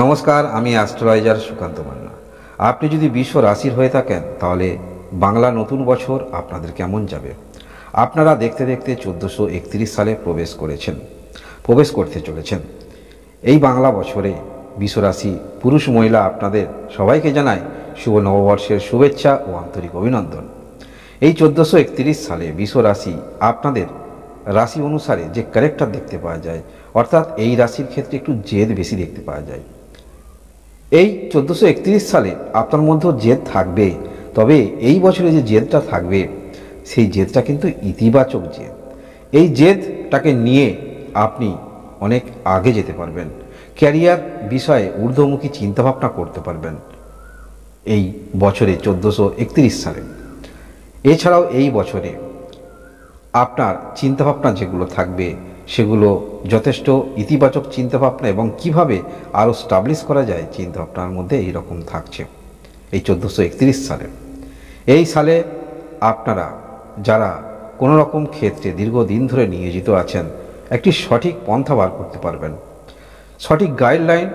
নমস্কার আমি অ্যাস্ট্রোলাইজার সুকান্ত মান্না আপনি যদি বিশ্ব রাশির হয়ে থাকেন তাহলে বাংলা নতুন বছর আপনাদের কেমন যাবে আপনারা দেখতে দেখতে চোদ্দোশো সালে প্রবেশ করেছেন প্রবেশ করতে চলেছেন এই বাংলা বছরে বিশ্বরাশি পুরুষ মহিলা আপনাদের সবাইকে জানায় শুভ নববর্ষের শুভেচ্ছা ও আন্তরিক অভিনন্দন এই চোদ্দোশো একত্রিশ সালে বিশ্বরাশি আপনাদের রাশি অনুসারে যে ক্যারেক্টার দেখতে পাওয়া যায় অর্থাৎ এই রাশির ক্ষেত্রে একটু জেদ বেশি দেখতে পাওয়া যায় এই চোদ্দোশো সালে আপনার মধ্যেও জেদ থাকবে তবে এই বছরে যে জেদটা থাকবে সেই জেদটা কিন্তু ইতিবাচক জেদ এই জেদটাকে নিয়ে আপনি অনেক আগে যেতে পারবেন ক্যারিয়ার বিষয়ে ঊর্ধ্বমুখী চিন্তাভাবনা করতে পারবেন এই বছরে চোদ্দোশো সালে এছাড়াও এই বছরে আপনার চিন্তাভাবনা যেগুলো থাকবে সেগুলো যথেষ্ট ইতিবাচক চিন্তাভাবনা এবং কিভাবে আরও স্টাবলিশ করা যায় চিন্তাভাবনার মধ্যে এই রকম থাকছে এই চোদ্দোশো একত্রিশ সালে এই সালে আপনারা যারা কোনো রকম ক্ষেত্রে দীর্ঘদিন ধরে নিয়োজিত আছেন একটি সঠিক পন্থা বার করতে পারবেন সঠিক গাইডলাইন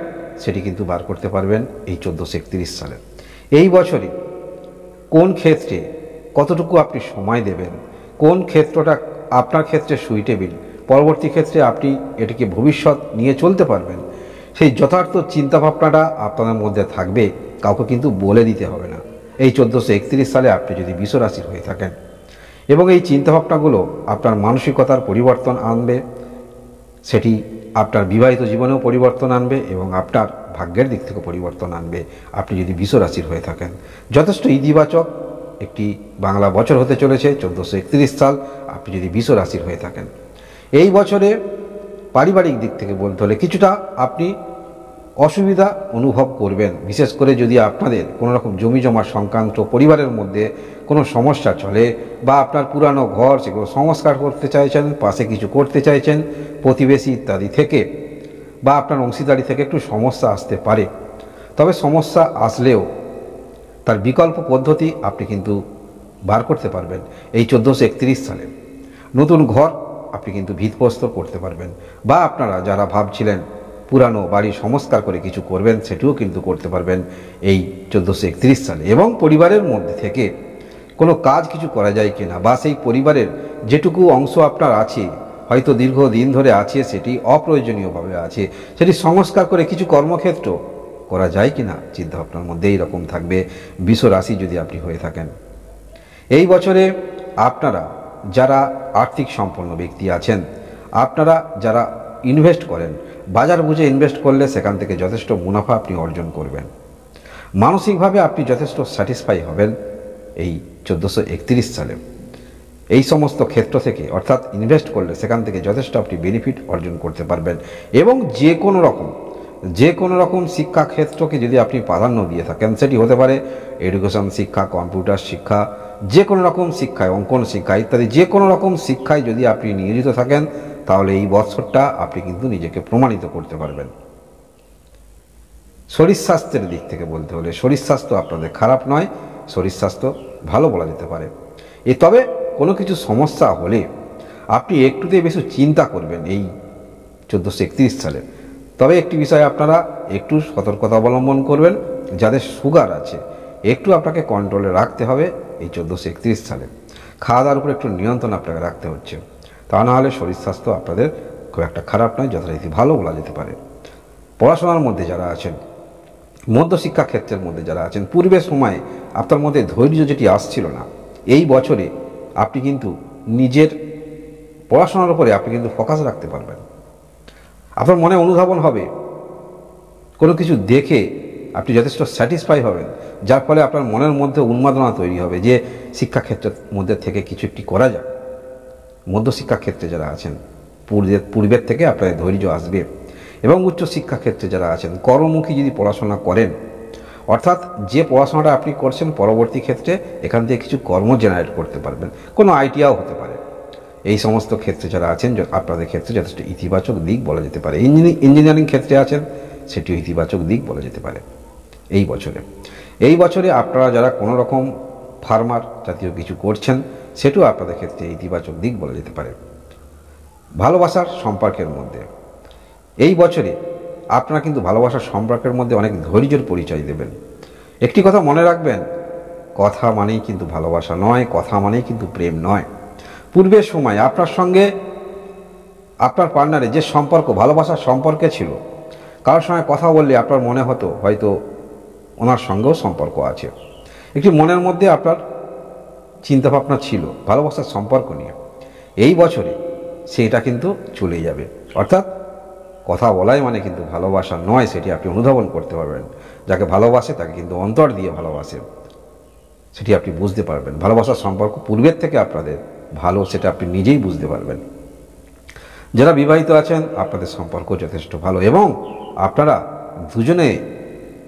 সেটি কিন্তু বার করতে পারবেন এই চোদ্দোশো একত্রিশ সালে এই বছরে কোন ক্ষেত্রে কতটুকু আপনি সময় দেবেন কোন ক্ষেত্রটা আপনার ক্ষেত্রে সুইটেবিল পরবর্তী ক্ষেত্রে আপনি এটিকে ভবিষ্যৎ নিয়ে চলতে পারবেন সেই যথার্থ চিন্তাভাবনাটা আপনাদের মধ্যে থাকবে কাউকে কিন্তু বলে দিতে হবে না এই চোদ্দোশো একত্রিশ সালে আপনি যদি বিশ্বরাশির হয়ে থাকেন এবং এই চিন্তাভাবনাগুলো আপনার মানসিকতার পরিবর্তন আনবে সেটি আপনার বিবাহিত জীবনেও পরিবর্তন আনবে এবং আপনার ভাগ্যের দিক থেকে পরিবর্তন আনবে আপনি যদি বিশ্বরাশির হয়ে থাকেন যথেষ্ট ইতিবাচক একটি বাংলা বছর হতে চলেছে চোদ্দোশো সাল আপনি যদি বিশ্বরাশির হয়ে থাকেন এই বছরে পারিবারিক দিক থেকে বলতে হলে কিছুটা আপনি অসুবিধা অনুভব করবেন বিশেষ করে যদি আপনাদের কোনো রকম জমি জমা সংক্রান্ত পরিবারের মধ্যে কোনো সমস্যা চলে বা আপনার পুরানো ঘর সেগুলো সংস্কার করতে চাইছেন পাশে কিছু করতে চাইছেন প্রতিবেশী ইত্যাদি থেকে বা আপনার অংশীদারি থেকে একটু সমস্যা আসতে পারে তবে সমস্যা আসলেও তার বিকল্প পদ্ধতি আপনি কিন্তু বার করতে পারবেন এই চোদ্দোশো সালে নতুন ঘর আপনি কিন্তু ভিতপ্রস্ত করতে পারবেন বা আপনারা যারা ভাবছিলেন পুরানো বাড়ি সংস্কার করে কিছু করবেন সেটিও কিন্তু করতে পারবেন এই চোদ্দোশো সালে এবং পরিবারের মধ্যে থেকে কোনো কাজ কিছু করা যায় কি না বা সেই পরিবারের যেটুকু অংশ আপনার আছে হয়তো দীর্ঘ দিন ধরে আছে সেটি অপ্রয়োজনীয়ভাবে আছে সেটি সংস্কার করে কিছু কর্মক্ষেত্র করা যায় কিনা চিন্তা আপনার মধ্যে এইরকম থাকবে বিশ্ব রাশি যদি আপনি হয়ে থাকেন এই বছরে আপনারা যারা আর্থিক সম্পন্ন ব্যক্তি আছেন আপনারা যারা ইনভেস্ট করেন বাজার বুঝে ইনভেস্ট করলে সেখান থেকে যথেষ্ট মুনাফা আপনি অর্জন করবেন মানসিকভাবে আপনি যথেষ্ট স্যাটিসফাই হবেন এই চোদ্দোশো সালে এই সমস্ত ক্ষেত্র থেকে অর্থাৎ ইনভেস্ট করলে সেখান থেকে যথেষ্ট আপনি বেনিফিট অর্জন করতে পারবেন এবং যে কোনো রকম যে কোনো রকম শিক্ষাক্ষেত্রকে যদি আপনি প্রাধান্য দিয়ে থাকেন সেটি হতে পারে এডুকেশন শিক্ষা কম্পিউটার শিক্ষা যে কোনো রকম শিক্ষায় অঙ্কন শিক্ষা ইত্যাদি যে কোনো রকম শিক্ষায় যদি আপনি নিয়োজিত থাকেন তাহলে এই বছরটা আপনি কিন্তু নিজেকে প্রমাণিত করতে পারবেন শরীর স্বাস্থ্যের দিক থেকে বলতে হলে শরীর স্বাস্থ্য আপনাদের খারাপ নয় শরীর স্বাস্থ্য ভালো বলা যেতে পারে এ তবে কোনো কিছু সমস্যা হলে আপনি একটুতেই বেশি চিন্তা করবেন এই চোদ্দোশো একত্রিশ সালের তবে একটি বিষয় আপনারা একটু সতর্কতা অবলম্বন করবেন যাদের সুগার আছে একটু আপনাকে কন্ট্রোলে রাখতে হবে এই চোদ্দোশো একত্রিশ সালে খাওয়া দাওয়ার উপর একটু নিয়ন্ত্রণ আপনাকে রাখতে হচ্ছে তা না হলে শরীর স্বাস্থ্য আপনাদের খুব একটা খারাপ নয় যথারীতি ভালো বলা যেতে পারে পড়াশোনার মধ্যে যারা আছেন মধ্যশিক্ষা ক্ষেত্রের মধ্যে যারা আছেন পূর্বের সময়ে আপনার মধ্যে ধৈর্য যেটি আসছিল না এই বছরে আপনি কিন্তু নিজের পড়াশোনার উপরে আপনি কিন্তু ফোকাস রাখতে পারবেন আপনার মনে অনুধাবন হবে কোনো কিছু দেখে আপনি যথেষ্ট স্যাটিসফাই হবেন যার ফলে আপনার মনের মধ্যে উন্মাদনা তৈরি হবে যে শিক্ষাক্ষেত্রের মধ্যে থেকে কিছু একটি করা যায় মধ্য শিক্ষাক্ষেত্রে যারা আছেন পূর্বের পূর্বের থেকে আপনার ধৈর্য আসবে এবং উচ্চ শিক্ষাক্ষেত্রে যারা আছেন কর্মমুখী যদি পড়াশোনা করেন অর্থাৎ যে পড়াশোনাটা আপনি করছেন পরবর্তী ক্ষেত্রে এখান থেকে কিছু কর্ম জেনারেট করতে পারবেন কোনো আইডিয়াও হতে পারে এই সমস্ত ক্ষেত্রে যারা আছেন আপনাদের ক্ষেত্রে যথেষ্ট ইতিবাচক দিক বলা যেতে পারে ইঞ্জিনিয়ারিং ক্ষেত্রে আছেন সেটিও ইতিবাচক দিক বলা যেতে পারে এই বছরে এই বছরে আপনারা যারা কোনো রকম ফার্মার জাতীয় কিছু করছেন সেটিও আপনাদের ক্ষেত্রে ইতিবাচক দিক বলা যেতে পারে ভালোবাসার সম্পর্কের মধ্যে এই বছরে আপনারা কিন্তু ভালোবাসার সম্পর্কের মধ্যে অনেক ধৈর্যের পরিচয় দেবেন একটি কথা মনে রাখবেন কথা মানেই কিন্তু ভালোবাসা নয় কথা মানেই কিন্তু প্রেম নয় পূর্বের সময় আপনার সঙ্গে আপনার পার্টনারে যে সম্পর্ক ভালোবাসার সম্পর্কে ছিল কারোর সঙ্গে কথা বললে আপনার মনে হতো হয়তো ওনার সঙ্গেও সম্পর্ক আছে একটি মনের মধ্যে আপনার চিন্তাভাবনা ছিল ভালোবাসার সম্পর্ক নিয়ে এই বছরে সেটা কিন্তু চলে যাবে অর্থাৎ কথা বলাই মানে কিন্তু ভালোবাসা নয় সেটি আপনি অনুধাবন করতে পারবেন যাকে ভালোবাসে তাকে কিন্তু অন্তর দিয়ে ভালোবাসে সেটি আপনি বুঝতে পারবেন ভালোবাসার সম্পর্ক পূর্বের থেকে আপনাদের ভালো সেটা আপনি নিজেই বুঝতে পারবেন যারা বিবাহিত আছেন আপনাদের সম্পর্ক যথেষ্ট ভালো এবং আপনারা দুজনে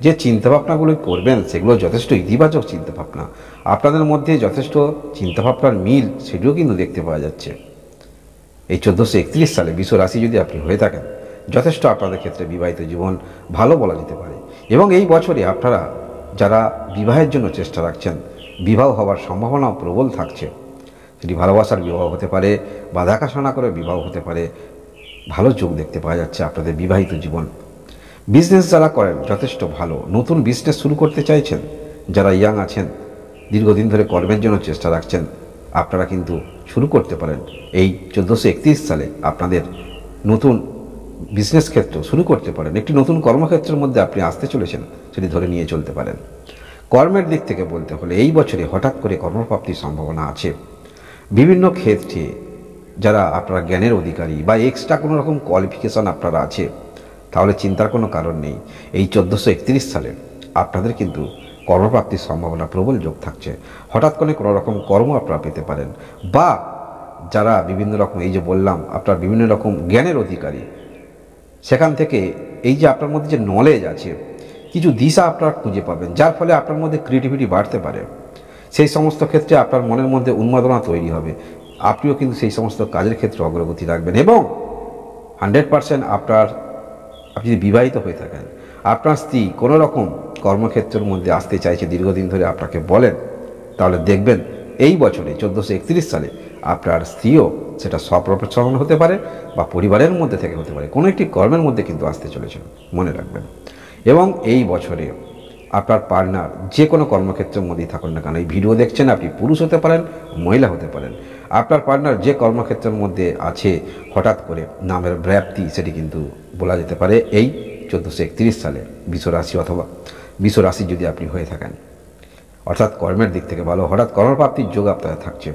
যে চিন্তাভাবনাগুলো করবেন সেগুলো যথেষ্ট ইতিবাচক চিন্তাভাবনা আপনাদের মধ্যে যথেষ্ট চিন্তাভাবনার মিল সেটিও কিন্তু দেখতে পাওয়া যাচ্ছে এই চোদ্দোশো একত্রিশ সালে বিশ্ব রাশি যদি আপনি হয়ে থাকেন যথেষ্ট আপনাদের ক্ষেত্রে বিবাহিত জীবন ভালো বলা যেতে পারে এবং এই বছরে আপনারা যারা বিবাহের জন্য চেষ্টা রাখছেন বিবাহ হওয়ার সম্ভাবনাও প্রবল থাকছে এটি ভালোবাসার বিবাহ হতে পারে বা দেখাশোনা করে বিবাহ হতে পারে ভালো চোখ দেখতে পাওয়া যাচ্ছে আপনাদের বিবাহিত জীবন বিজনেস যারা করেন যথেষ্ট ভালো নতুন বিজনেস শুরু করতে চাইছেন যারা ইয়াং আছেন দীর্ঘদিন ধরে কর্মের জন্য চেষ্টা রাখছেন আপনারা কিন্তু শুরু করতে পারেন এই চোদ্দোশো সালে আপনাদের নতুন বিজনেস ক্ষেত্র শুরু করতে পারেন একটি নতুন কর্মক্ষেত্রের মধ্যে আপনি আসতে চলেছেন সেটি ধরে নিয়ে চলতে পারেন কর্মের দিক থেকে বলতে হলে এই বছরে হঠাৎ করে কর্মপ্রাপ্তির সম্ভাবনা আছে বিভিন্ন ক্ষেত্রে যারা আপনারা জ্ঞানের অধিকারী বা এক্সট্রা কোনো রকম কোয়ালিফিকেশান আপনারা আছে তাহলে চিন্তার কোনো কারণ নেই এই চোদ্দোশো একত্রিশ সালে আপনাদের কিন্তু কর্মপ্রাপ্তির সম্ভাবনা প্রবল যোগ থাকছে হঠাৎ করে কোনো রকম কর্ম আপনারা পেতে পারেন বা যারা বিভিন্ন রকম এই যে বললাম আপনার বিভিন্ন রকম জ্ঞানের অধিকারী সেখান থেকে এই যে আপনার মধ্যে যে নলেজ আছে কিছু দিশা আপনারা খুঁজে পাবেন যার ফলে আপনার মধ্যে ক্রিয়েটিভিটি বাড়তে পারে সেই সমস্ত ক্ষেত্রে আপনার মনের মধ্যে উন্মাদনা তৈরি হবে আপনিও কিন্তু সেই সমস্ত কাজের ক্ষেত্রে অগ্রগতি রাখবেন এবং হান্ড্রেড পারসেন্ট আপনার আপনি যদি বিবাহিত হয়ে থাকেন আপনার স্ত্রী কোনো রকম কর্মক্ষেত্রের মধ্যে আসতে চাইছে দীর্ঘদিন ধরে আপনাকে বলেন তাহলে দেখবেন এই বছরে চোদ্দোশো একত্রিশ সালে আপনার স্ত্রীও সেটা স্বপ্রপ্রসারণ হতে পারে বা পরিবারের মধ্যে থেকে হতে পারে কোনো একটি কর্মের মধ্যে কিন্তু আসতে চলেছেন মনে রাখবেন এবং এই বছরে আপনার পার্টনার যে কোনো কর্মক্ষেত্রের মধ্যেই থাকুন না কেন এই ভিডিও দেখছেন আপনি পুরুষ হতে পারেন মহিলা হতে পারেন আপনার পার্টনার যে কর্মক্ষেত্রের মধ্যে আছে হঠাৎ করে নামের ব্যাপ্তি সেটি কিন্তু বলা যেতে পারে এই চোদ্দোশো একত্রিশ সালে রাশি অথবা রাশি যদি আপনি হয়ে থাকেন অর্থাৎ কর্মের দিক থেকে ভালো হঠাৎ কর্মপ্রাপ্তির যোগ আপনার থাকছে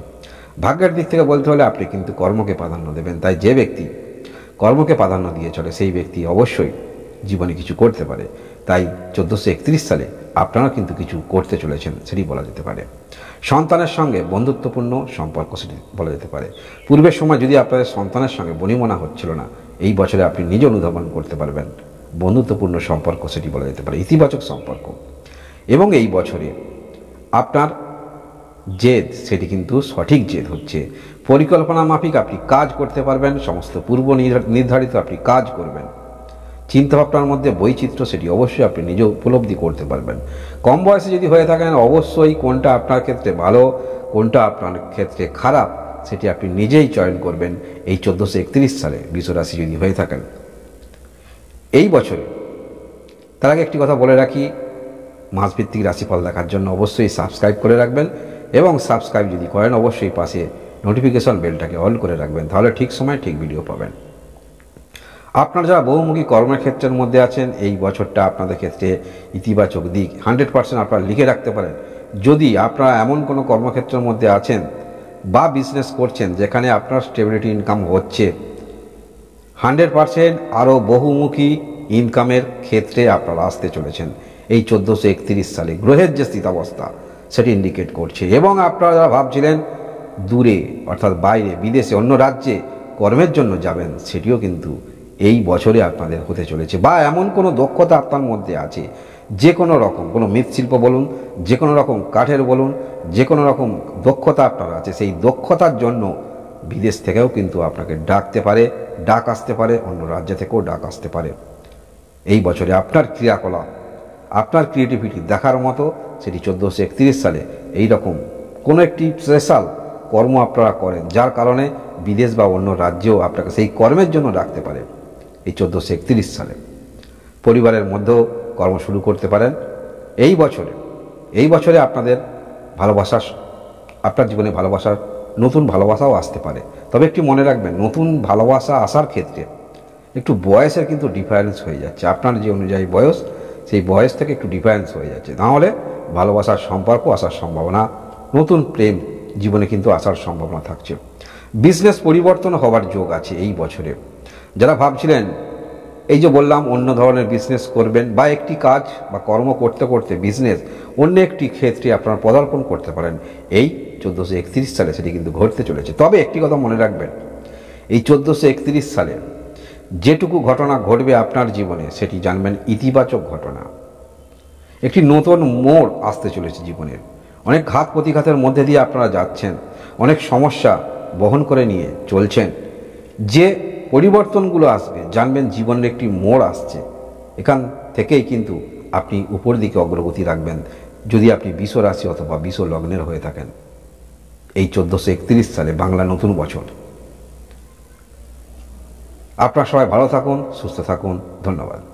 ভাগ্যের দিক থেকে বলতে হলে আপনি কিন্তু কর্মকে প্রাধান্য দেবেন তাই যে ব্যক্তি কর্মকে প্রাধান্য দিয়ে চলে সেই ব্যক্তি অবশ্যই জীবনে কিছু করতে পারে তাই চোদ্দোশো একত্রিশ সালে আপনারা কিন্তু কিছু করতে চলেছেন সেটি বলা যেতে পারে সন্তানের সঙ্গে বন্ধুত্বপূর্ণ সম্পর্ক সেটি বলা যেতে পারে পূর্বের সময় যদি আপনাদের সন্তানের সঙ্গে বনিমনা হচ্ছিল না এই বছরে আপনি নিজে অনুধাবন করতে পারবেন বন্ধুত্বপূর্ণ সম্পর্ক সেটি বলা যেতে পারে ইতিবাচক সম্পর্ক এবং এই বছরে আপনার জেদ সেটি কিন্তু সঠিক জেদ হচ্ছে পরিকল্পনা মাফিক আপনি কাজ করতে পারবেন সমস্ত পূর্ব নির্ধারিত আপনি কাজ করবেন চিন্তাভাবনার মধ্যে বৈচিত্র্য সেটি অবশ্যই আপনি নিজে উপলব্ধি করতে পারবেন কম বয়সে যদি হয়ে থাকেন অবশ্যই কোনটা আপনার ক্ষেত্রে ভালো কোনটা আপনার ক্ষেত্রে খারাপ সেটি আপনি নিজেই চয়ন করবেন এই চোদ্দোশো একত্রিশ সালে বিশ্বরাশি যদি হয়ে থাকেন এই বছরে তার আগে একটি কথা বলে রাখি মাসভিত্তিক রাশিফল দেখার জন্য অবশ্যই সাবস্ক্রাইব করে রাখবেন এবং সাবস্ক্রাইব যদি করেন অবশ্যই পাশে নোটিফিকেশন বেলটাকে অল করে রাখবেন তাহলে ঠিক সময় ঠিক ভিডিও পাবেন আপনার যারা বহুমুখী কর্মক্ষেত্রের মধ্যে আছেন এই বছরটা আপনাদের ক্ষেত্রে ইতিবাচক দিক হান্ড্রেড পার্সেন্ট আপনারা লিখে রাখতে পারেন যদি আপনারা এমন কোনো কর্মক্ষেত্রের মধ্যে আছেন বা বিজনেস করছেন যেখানে আপনার স্টেবিলিটি ইনকাম হচ্ছে হান্ড্রেড পারসেন্ট আরও বহুমুখী ইনকামের ক্ষেত্রে আপনারা আসতে চলেছেন এই চোদ্দোশো একত্রিশ সালে গ্রহের যে স্থিতাবস্থা সেটি ইন্ডিকেট করছে এবং আপনারা যারা ভাবছিলেন দূরে অর্থাৎ বাইরে বিদেশে অন্য রাজ্যে কর্মের জন্য যাবেন সেটিও কিন্তু এই বছরে আপনাদের হতে চলেছে বা এমন কোনো দক্ষতা আপনার মধ্যে আছে যে কোনো রকম কোনো মৃৎশিল্প বলুন যে কোনো রকম কাঠের বলুন যে কোনো রকম দক্ষতা আপনার আছে সেই দক্ষতার জন্য বিদেশ থেকেও কিন্তু আপনাকে ডাকতে পারে ডাক আসতে পারে অন্য রাজ্য থেকেও ডাক আসতে পারে এই বছরে আপনার ক্রিয়াকলাপ আপনার ক্রিয়েটিভিটি দেখার মতো সেটি চোদ্দোশো একত্রিশ সালে এই রকম কোনো একটি স্পেশাল কর্ম আপনারা করেন যার কারণে বিদেশ বা অন্য রাজ্যেও আপনাকে সেই কর্মের জন্য ডাকতে পারে এই চোদ্দোশো একত্রিশ সালে পরিবারের মধ্যেও কর্ম শুরু করতে পারেন এই বছরে এই বছরে আপনাদের ভালোবাসার আপনার জীবনে ভালোবাসার নতুন ভালোবাসাও আসতে পারে তবে একটি মনে রাখবেন নতুন ভালোবাসা আসার ক্ষেত্রে একটু বয়সের কিন্তু ডিফারেন্স হয়ে যাচ্ছে আপনার যে অনুযায়ী বয়স সেই বয়স থেকে একটু ডিফারেন্স হয়ে যাচ্ছে নাহলে ভালোবাসার সম্পর্ক আসার সম্ভাবনা নতুন প্রেম জীবনে কিন্তু আসার সম্ভাবনা থাকছে বিজনেস পরিবর্তন হওয়ার যোগ আছে এই বছরে যারা ভাবছিলেন এই যে বললাম অন্য ধরনের বিজনেস করবেন বা একটি কাজ বা কর্ম করতে করতে বিজনেস অন্য একটি ক্ষেত্রে আপনারা পদার্পণ করতে পারেন এই চোদ্দোশো একত্রিশ সালে সেটি কিন্তু ঘটতে চলেছে তবে একটি কথা মনে রাখবেন এই চোদ্দোশো একত্রিশ সালে যেটুকু ঘটনা ঘটবে আপনার জীবনে সেটি জানবেন ইতিবাচক ঘটনা একটি নতুন মোড় আসতে চলেছে জীবনের অনেক ঘাত প্রতিঘাতের মধ্যে দিয়ে আপনারা যাচ্ছেন অনেক সমস্যা বহন করে নিয়ে চলছেন যে পরিবর্তনগুলো আসবে জানবেন জীবনের একটি মোড় আসছে এখান থেকেই কিন্তু আপনি উপর দিকে অগ্রগতি রাখবেন যদি আপনি বিশ্ব রাশি অথবা বিশ্ব লগ্নের হয়ে থাকেন এই চোদ্দোশো একত্রিশ সালে বাংলা নতুন বছর আপনারা সবাই ভালো থাকুন সুস্থ থাকুন ধন্যবাদ